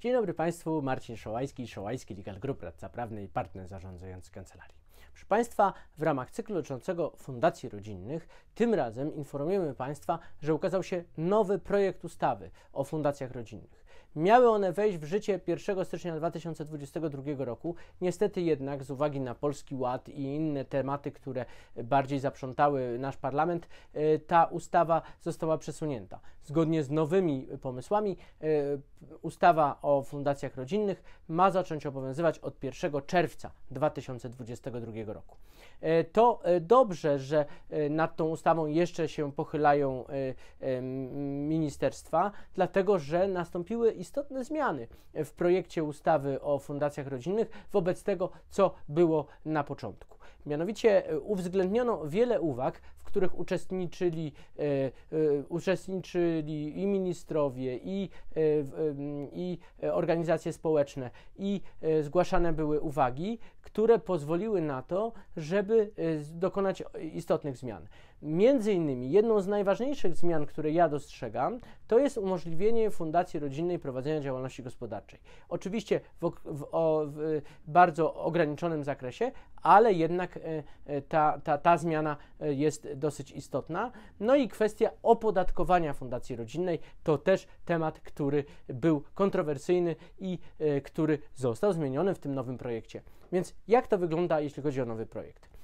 Dzień dobry Państwu, Marcin Szołajski, Szołajski Legal Group, radca prawny i partner zarządzający kancelarii. Proszę Państwa, w ramach cyklu dotyczącego fundacji rodzinnych, tym razem informujemy Państwa, że ukazał się nowy projekt ustawy o fundacjach rodzinnych. Miały one wejść w życie 1 stycznia 2022 roku. Niestety jednak, z uwagi na Polski Ład i inne tematy, które bardziej zaprzątały nasz parlament, e, ta ustawa została przesunięta zgodnie z nowymi pomysłami e, ustawa o fundacjach rodzinnych ma zacząć obowiązywać od 1 czerwca 2022 roku. E, to e, dobrze, że nad tą ustawą jeszcze się pochylają ministerstwa, dlatego że nastąpiły istotne zmiany w projekcie ustawy o fundacjach rodzinnych wobec tego, co było na początku. Mianowicie e, uwzględniono wiele uwag, w których uczestniczyli, e, e, uczestniczyli i ministrowie, i, i organizacje społeczne, i zgłaszane były uwagi, które pozwoliły na to, żeby dokonać istotnych zmian. Między innymi jedną z najważniejszych zmian, które ja dostrzegam, to jest umożliwienie Fundacji Rodzinnej prowadzenia działalności gospodarczej. Oczywiście w, w, o, w bardzo ograniczonym zakresie, ale jednak e, e, ta, ta, ta zmiana e, jest dosyć istotna. No i kwestia opodatkowania Fundacji Rodzinnej to też temat, który był kontrowersyjny i który został zmieniony w tym nowym projekcie. Więc jak to wygląda, jeśli chodzi o nowy projekt?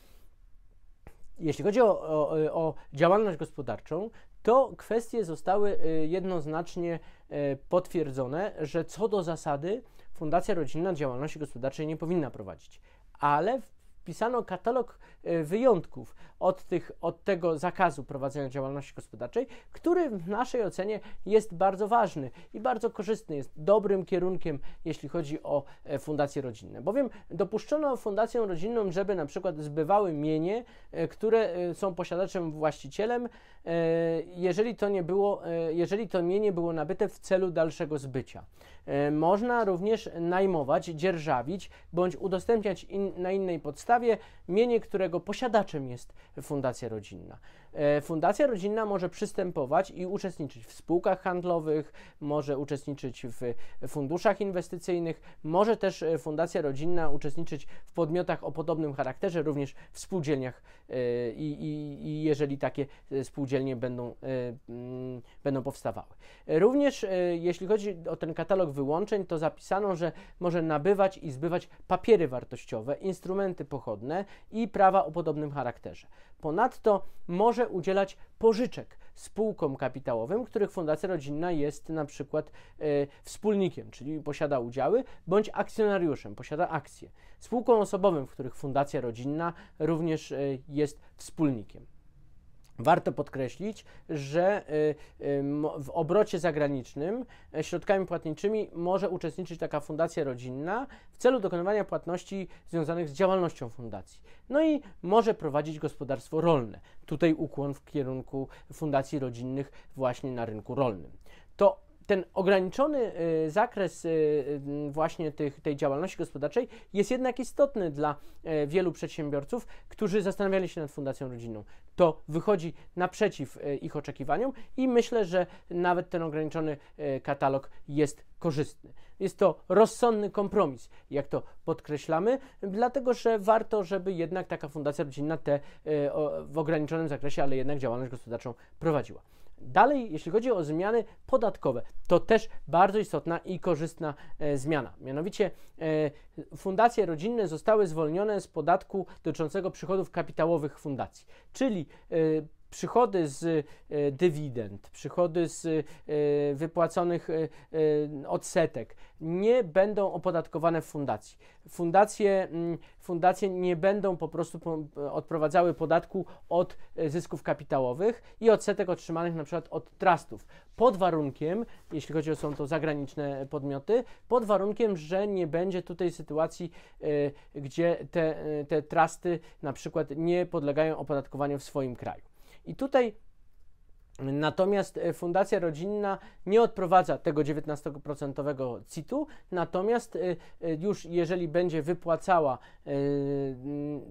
jeśli chodzi o, o, o, działalność gospodarczą, to kwestie zostały y, jednoznacznie y, potwierdzone, że co do zasady Fundacja Rodzinna działalności gospodarczej nie powinna prowadzić. Ale w pisano katalog e, wyjątków od, tych, od tego zakazu prowadzenia działalności gospodarczej, który w naszej ocenie jest bardzo ważny i bardzo korzystny, jest dobrym kierunkiem, jeśli chodzi o e, fundacje rodzinne. Bowiem dopuszczono fundacjom rodzinnym, żeby na przykład zbywały mienie, e, które są posiadaczem właścicielem, jeżeli to, nie było, jeżeli to mienie było nabyte w celu dalszego zbycia. Można również najmować, dzierżawić bądź udostępniać in, na innej podstawie, podstawie mienie, którego posiadaczem jest fundacja rodzinna. E, fundacja rodzinna może przystępować i uczestniczyć w spółkach handlowych, może uczestniczyć w funduszach inwestycyjnych, może też e, fundacja rodzinna uczestniczyć w podmiotach o podobnym charakterze, również w spółdzielniach e, i, i, i jeżeli takie spółdzielnie będą, mm, będą powstawały. Również jeśli chodzi o ten katalog wyłączeń, to zapisano, że może nabywać i zbywać papiery wartościowe, instrumenty pochodzące, pochodne i prawa o podobnym charakterze. Ponadto może udzielać pożyczek spółkom kapitałowym, których fundacja rodzinna jest na przykład y, wspólnikiem, czyli posiada udziały, bądź akcjonariuszem, posiada akcje. Spółkom osobowym, w których fundacja rodzinna również y, jest wspólnikiem. Warto podkreślić, że y, y, w obrocie zagranicznym e, środkami płatniczymi może uczestniczyć taka fundacja rodzinna w celu dokonywania płatności związanych z działalnością fundacji. No i może prowadzić gospodarstwo rolne. Tutaj ukłon w kierunku fundacji rodzinnych właśnie na rynku rolnym. To ten ograniczony y, zakres y, y, właśnie tych, tej działalności gospodarczej jest jednak istotny dla wielu przedsiębiorców, którzy zastanawiali się nad Fundacją Rodzinną. To wychodzi naprzeciw ich oczekiwaniom i myślę, że nawet ten ograniczony katalog jest korzystny. Jest to rozsądny kompromis, jak to podkreślamy, dlatego że warto, żeby jednak taka fundacja rodzinna te e, w ograniczonym zakresie, ale jednak działalność gospodarczą prowadziła. Dalej, jeśli chodzi o zmiany podatkowe, to też bardzo istotna i korzystna e, zmiana. Mianowicie e, fundacje rodzinne zostały zwolnione z podatku dotyczącego przychodów kapitałowych fundacji, czyli przychody z e, dywidend, przychody z e, wypłaconych e, odsetek nie będą opodatkowane w fundacji. Fundacje, mm, fundacje nie będą po prostu odprowadzały podatku od zysków kapitałowych i odsetek otrzymanych na przykład od trustów. Pod warunkiem, jeśli chodzi o są to zagraniczne podmioty, pod warunkiem, że nie będzie tutaj sytuacji, gdzie te, te trusty na przykład nie podlegają opodatkowaniu w swoim kraju. I tutaj Natomiast e, fundacja rodzinna nie odprowadza tego 19% CIT-u, natomiast e, e, już jeżeli będzie wypłacała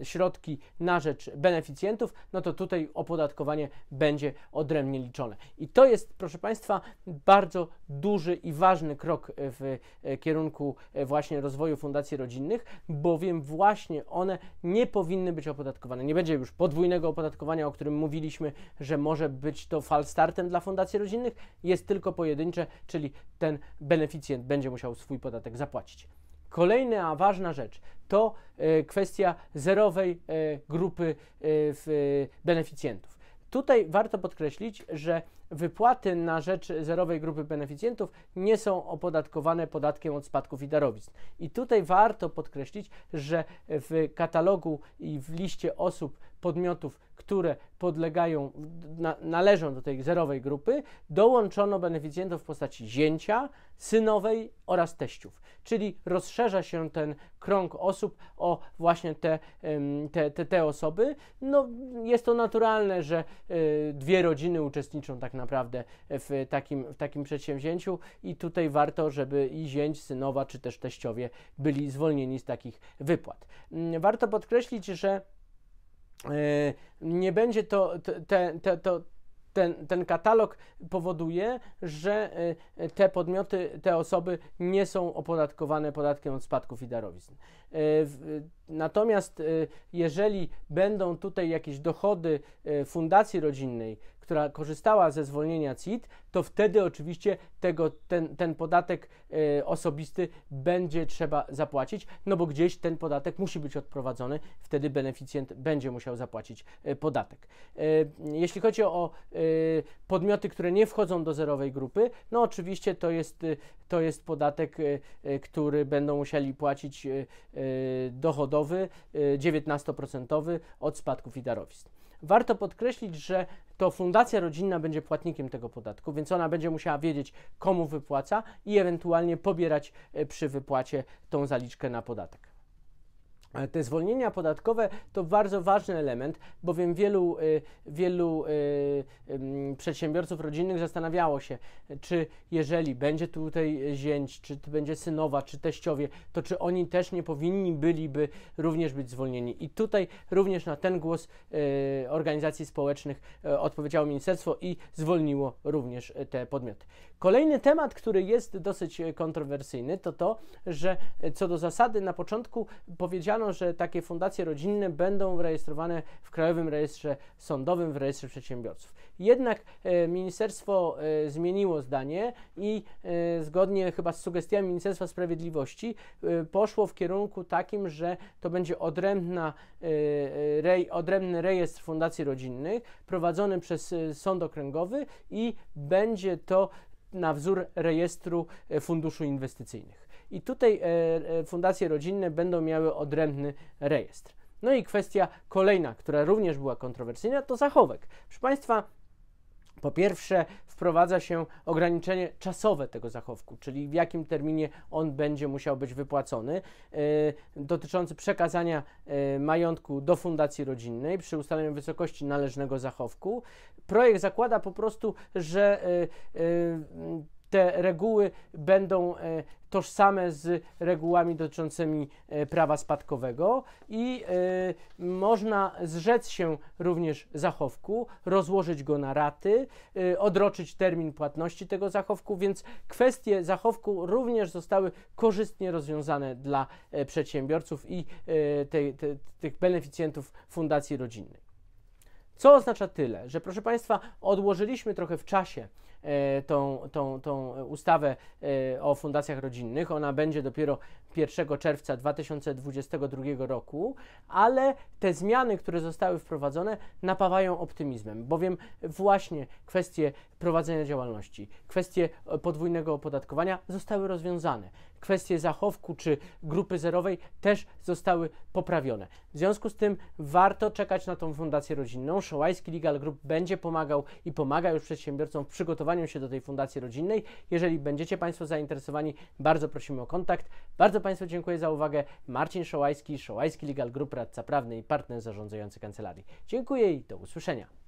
środki na rzecz beneficjentów, no to tutaj opodatkowanie będzie odrębnie liczone. I to jest, proszę Państwa, bardzo duży i ważny krok w e, kierunku e, właśnie rozwoju fundacji rodzinnych, bowiem właśnie one nie powinny być opodatkowane. Nie będzie już podwójnego opodatkowania, o którym mówiliśmy, że może być to falstartem dla fundacji rodzinnych, jest tylko pojedyncze, czyli ten beneficjent będzie musiał swój podatek zapłacić. Kolejna ważna rzecz to e, kwestia zerowej e, grupy e, beneficjentów. Tutaj warto podkreślić, że wypłaty na rzecz zerowej grupy beneficjentów nie są opodatkowane podatkiem od spadków i darowizn. I tutaj warto podkreślić, że w katalogu i w liście osób, podmiotów, które podlegają, na, należą do tej zerowej grupy, dołączono beneficjentów w postaci zięcia, synowej oraz teściów. Czyli rozszerza się ten krąg osób o właśnie te, te, te, te osoby. No, jest to naturalne, że e, dwie rodziny uczestniczą tak naprawdę naprawdę w takim, w takim przedsięwzięciu i tutaj warto, żeby i zięć, synowa czy też teściowie byli zwolnieni z takich wypłat. Mm, warto podkreślić, że e, nie będzie to, te, te, to ten, ten katalog powoduje, że e, te podmioty, te osoby nie są opodatkowane podatkiem od spadków i darowizn. E, natomiast e, jeżeli będą tutaj jakieś dochody e, fundacji rodzinnej, która korzystała ze zwolnienia CIT, to wtedy oczywiście tego, ten, ten podatek osobisty będzie trzeba zapłacić, no bo gdzieś ten podatek musi być odprowadzony, wtedy beneficjent będzie musiał zapłacić podatek. Jeśli chodzi o podmioty, które nie wchodzą do zerowej grupy, no oczywiście to jest, to jest podatek, który będą musieli płacić Y, dochodowy 19% y, od spadków i darowizn. Warto podkreślić, że to fundacja rodzinna będzie płatnikiem tego podatku, więc ona będzie musiała wiedzieć, komu wypłaca i ewentualnie pobierać y, przy wypłacie tą zaliczkę na podatek. Te zwolnienia podatkowe to bardzo ważny element, bowiem wielu, y, wielu y, przedsiębiorców rodzinnych zastanawiało się, czy jeżeli będzie tutaj zięć, czy to będzie synowa, czy teściowie, to czy oni też nie powinni byliby również być zwolnieni. I tutaj również na ten głos y, organizacji społecznych odpowiedziało ministerstwo i zwolniło również te podmioty. Kolejny temat, który jest dosyć kontrowersyjny, to to, że co do zasady na początku powiedziano, że takie fundacje rodzinne będą rejestrowane w Krajowym Rejestrze Sądowym, w Rejestrze Przedsiębiorców. Jednak e, ministerstwo e, zmieniło zdanie i e, zgodnie chyba z sugestiami Ministerstwa Sprawiedliwości e, poszło w kierunku takim, że to będzie odrębna, e, e, rej, odrębny rejestr fundacji rodzinnych prowadzony przez sąd okręgowy i będzie to na wzór rejestru funduszy inwestycyjnych i tutaj e, e, fundacje rodzinne będą miały odrębny rejestr. No i kwestia kolejna, która również była kontrowersyjna, to zachowek. Proszę Państwa, po pierwsze, wprowadza się ograniczenie czasowe tego zachowku, czyli w jakim terminie on będzie musiał być wypłacony, e, dotyczący przekazania majątku do fundacji rodzinnej przy ustaleniu wysokości należnego zachowku. Projekt zakłada po prostu, że te reguły będą e, tożsame z regułami dotyczącymi e, prawa spadkowego i e, można zrzec się również zachowku, rozłożyć go na raty, odroczyć termin płatności tego zachowku, więc kwestie zachowku również zostały korzystnie rozwiązane dla przedsiębiorców i tych beneficjentów Fundacji Rodzinnej. Co oznacza tyle, że proszę Państwa, odłożyliśmy trochę w czasie E, tą, tą, tą ustawę e, o fundacjach rodzinnych. Ona będzie dopiero 1 czerwca 2022 roku, ale te zmiany, które zostały wprowadzone, napawają optymizmem, bowiem właśnie kwestie prowadzenia działalności, kwestie e, podwójnego opodatkowania zostały rozwiązane. Kwestie zachowku czy grupy zerowej też zostały poprawione. W związku z tym warto czekać na tą fundację rodzinną. Szołajski Legal Group będzie pomagał i pomaga już przedsiębiorcom w przygotowaniu się do tej fundacji rodzinnej. Jeżeli będziecie Państwo zainteresowani, bardzo prosimy o kontakt. Bardzo Państwu dziękuję za uwagę. Marcin Szołajski, Szołajski Legal Group, radca prawny i partner zarządzający kancelarii. Dziękuję i do usłyszenia.